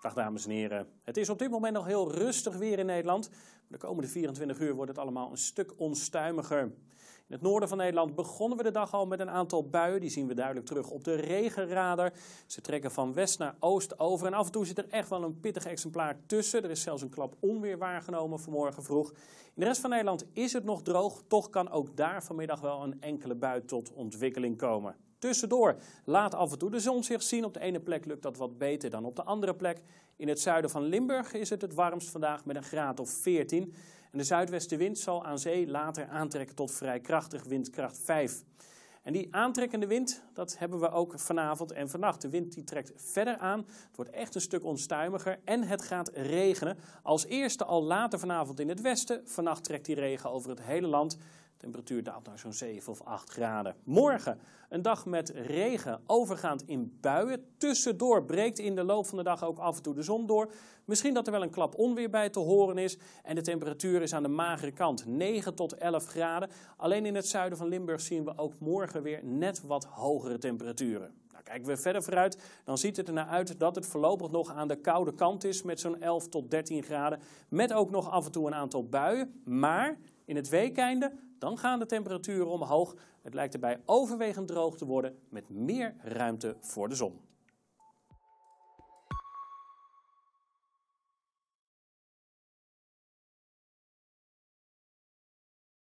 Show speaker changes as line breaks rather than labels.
Dag dames en heren. Het is op dit moment nog heel rustig weer in Nederland. De komende 24 uur wordt het allemaal een stuk onstuimiger. In het noorden van Nederland begonnen we de dag al met een aantal buien. Die zien we duidelijk terug op de regenradar. Ze trekken van west naar oost over. En af en toe zit er echt wel een pittig exemplaar tussen. Er is zelfs een klap onweer waargenomen vanmorgen vroeg. In de rest van Nederland is het nog droog. Toch kan ook daar vanmiddag wel een enkele bui tot ontwikkeling komen. Tussendoor laat af en toe de zon zich zien. Op de ene plek lukt dat wat beter dan op de andere plek. In het zuiden van Limburg is het het warmst vandaag met een graad of 14. En de zuidwestenwind zal aan zee later aantrekken tot vrij krachtig windkracht 5. En die aantrekkende wind, dat hebben we ook vanavond en vannacht. De wind die trekt verder aan. Het wordt echt een stuk onstuimiger en het gaat regenen. Als eerste al later vanavond in het westen. Vannacht trekt die regen over het hele land temperatuur daalt naar zo'n 7 of 8 graden. Morgen een dag met regen, overgaand in buien. Tussendoor breekt in de loop van de dag ook af en toe de zon door. Misschien dat er wel een klap onweer bij te horen is. En de temperatuur is aan de magere kant 9 tot 11 graden. Alleen in het zuiden van Limburg zien we ook morgen weer net wat hogere temperaturen. Nou, kijken we verder vooruit, dan ziet het ernaar uit dat het voorlopig nog aan de koude kant is met zo'n 11 tot 13 graden. Met ook nog af en toe een aantal buien. Maar in het weekende dan gaan de temperaturen omhoog. Het lijkt erbij overwegend droog te worden met meer ruimte voor de zon.